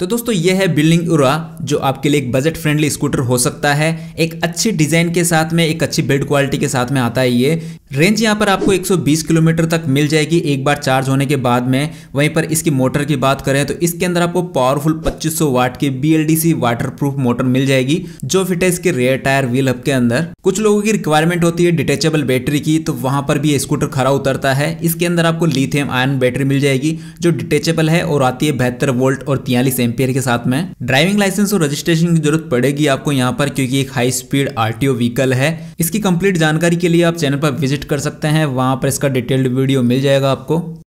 तो दोस्तों यह है बिल्डिंग उरा जो आपके लिए एक बजट फ्रेंडली स्कूटर हो सकता है एक अच्छी डिज़ाइन के साथ में एक अच्छी बिल्ड क्वालिटी के साथ में आता है ये रेंज यहाँ पर आपको 120 किलोमीटर तक मिल जाएगी एक बार चार्ज होने के बाद में वहीं पर इसकी मोटर की बात करें तो इसके अंदर आपको पावरफुल 2500 वाट की BLDC वाटरप्रूफ मोटर मिल जाएगी जो फिट है इसके रेयर टायर व्हील हब के अंदर कुछ लोगों की रिक्वायरमेंट होती है डिटेचेबल बैटरी की तो वहां पर भी स्कूटर खरा उतरता है इसके अंदर आपको लिथियम आयन बैटरी मिल जाएगी जो डिटेचेबल है और आती है बेहतर वोल्ट और तियालीस एम्पियर के साथ में ड्राइविंग लाइसेंस और रजिस्ट्रेशन की जरूरत पड़ेगी आपको यहाँ पर क्योंकि एक हाई स्पीड आर व्हीकल है इसकी कंप्लीट जानकारी के लिए आप चैनल पर विजिट कर सकते हैं वहाँ पर इसका डिटेल्ड वीडियो मिल जाएगा आपको